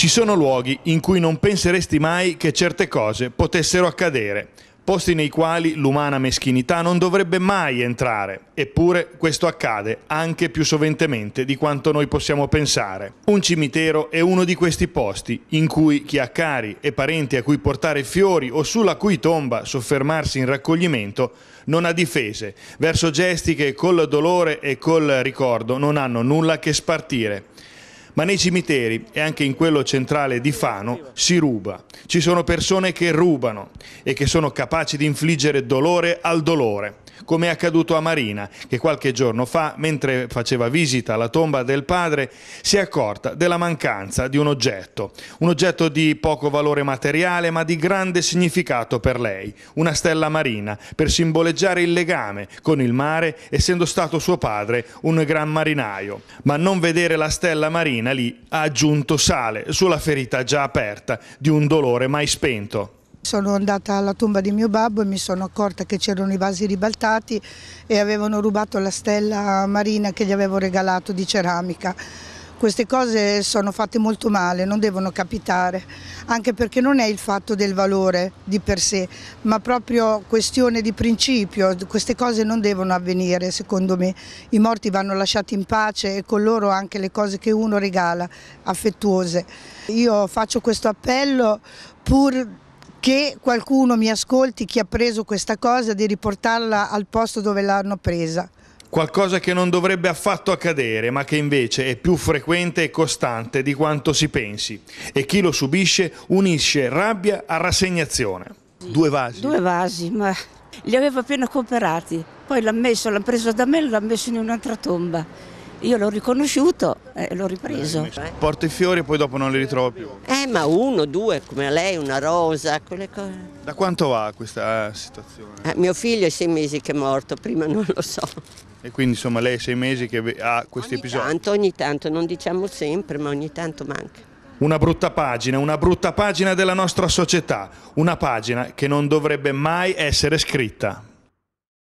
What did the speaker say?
Ci sono luoghi in cui non penseresti mai che certe cose potessero accadere, posti nei quali l'umana meschinità non dovrebbe mai entrare, eppure questo accade anche più soventemente di quanto noi possiamo pensare. Un cimitero è uno di questi posti in cui chi ha cari e parenti a cui portare fiori o sulla cui tomba soffermarsi in raccoglimento non ha difese verso gesti che col dolore e col ricordo non hanno nulla che spartire. Ma nei cimiteri e anche in quello centrale di Fano si ruba. Ci sono persone che rubano e che sono capaci di infliggere dolore al dolore, come è accaduto a Marina, che qualche giorno fa, mentre faceva visita alla tomba del padre, si è accorta della mancanza di un oggetto, un oggetto di poco valore materiale ma di grande significato per lei, una stella marina, per simboleggiare il legame con il mare, essendo stato suo padre un gran marinaio. Ma non vedere la stella marina mattina lì ha aggiunto sale sulla ferita già aperta di un dolore mai spento. Sono andata alla tomba di mio babbo e mi sono accorta che c'erano i vasi ribaltati e avevano rubato la stella marina che gli avevo regalato di ceramica queste cose sono fatte molto male, non devono capitare, anche perché non è il fatto del valore di per sé, ma proprio questione di principio, queste cose non devono avvenire secondo me, i morti vanno lasciati in pace e con loro anche le cose che uno regala, affettuose. Io faccio questo appello pur che qualcuno mi ascolti, chi ha preso questa cosa, di riportarla al posto dove l'hanno presa qualcosa che non dovrebbe affatto accadere, ma che invece è più frequente e costante di quanto si pensi, e chi lo subisce unisce rabbia a rassegnazione. Due vasi. Due vasi, ma li aveva appena comprati, poi l'ha messo, l'ha preso da me e l'ha messo in un'altra tomba. Io l'ho riconosciuto e l'ho ripreso. Porta i fiori e poi dopo non li ritrovo più. Eh, ma uno, due, come a lei, una rosa, quelle cose. Da quanto va questa eh, situazione? Eh, mio figlio è sei mesi che è morto, prima non lo so. E quindi insomma lei è sei mesi che ha questi ogni episodi? Tanto, ogni tanto, non diciamo sempre, ma ogni tanto manca. Una brutta pagina, una brutta pagina della nostra società, una pagina che non dovrebbe mai essere scritta.